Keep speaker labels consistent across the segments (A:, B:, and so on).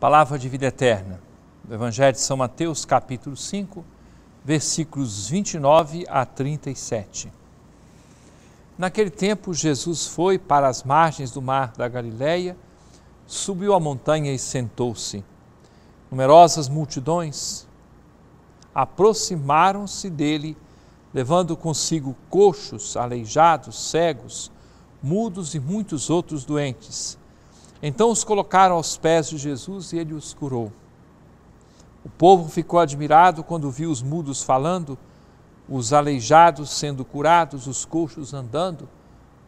A: Palavra de vida eterna, do Evangelho de São Mateus, capítulo 5, versículos 29 a 37. Naquele tempo, Jesus foi para as margens do mar da Galileia, subiu a montanha e sentou-se. Numerosas multidões aproximaram-se dele, levando consigo coxos, aleijados, cegos, mudos e muitos outros doentes então os colocaram aos pés de Jesus e ele os curou. O povo ficou admirado quando viu os mudos falando, os aleijados sendo curados, os coxos andando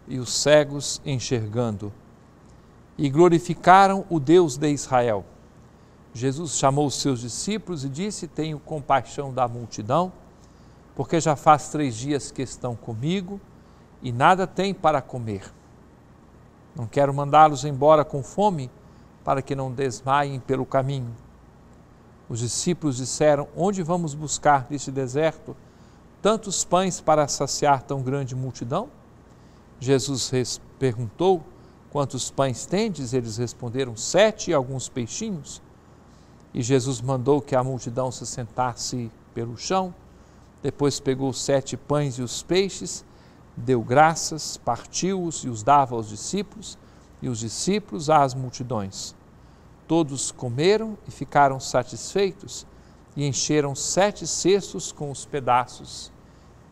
A: e os cegos enxergando. E glorificaram o Deus de Israel. Jesus chamou os seus discípulos e disse: Tenho compaixão da multidão, porque já faz três dias que estão comigo e nada têm para comer. Não quero mandá-los embora com fome, para que não desmaiem pelo caminho. Os discípulos disseram: Onde vamos buscar neste deserto tantos pães para saciar tão grande multidão? Jesus perguntou: Quantos pães tendes? Eles responderam: Sete e alguns peixinhos. E Jesus mandou que a multidão se sentasse pelo chão. Depois pegou sete pães e os peixes deu graças, partiu-os e os dava aos discípulos, e os discípulos às multidões. Todos comeram e ficaram satisfeitos, e encheram sete cestos com os pedaços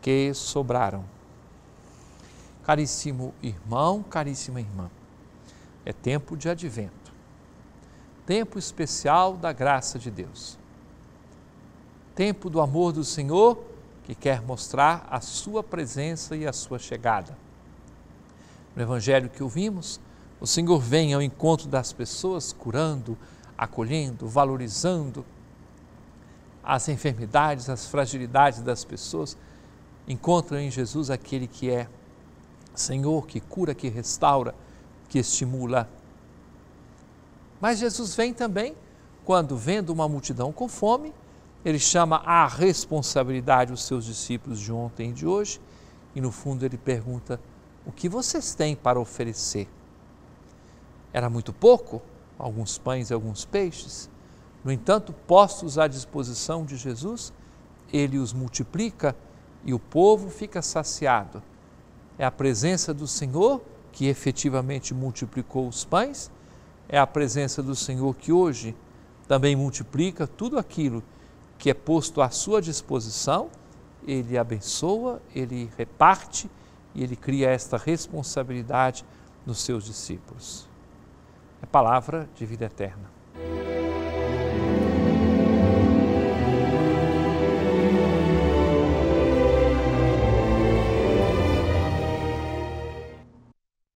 A: que sobraram. Caríssimo irmão, caríssima irmã, é tempo de advento, tempo especial da graça de Deus, tempo do amor do Senhor que quer mostrar a sua presença e a sua chegada. No evangelho que ouvimos, o Senhor vem ao encontro das pessoas, curando, acolhendo, valorizando as enfermidades, as fragilidades das pessoas. Encontra em Jesus aquele que é Senhor, que cura, que restaura, que estimula. Mas Jesus vem também quando, vendo uma multidão com fome, ele chama à responsabilidade os seus discípulos de ontem e de hoje, e no fundo ele pergunta: o que vocês têm para oferecer? Era muito pouco, alguns pães e alguns peixes. No entanto, postos à disposição de Jesus, ele os multiplica e o povo fica saciado. É a presença do Senhor que efetivamente multiplicou os pães, é a presença do Senhor que hoje também multiplica tudo aquilo que é posto à sua disposição, ele abençoa, ele reparte e ele cria esta responsabilidade nos seus discípulos. É palavra de vida eterna.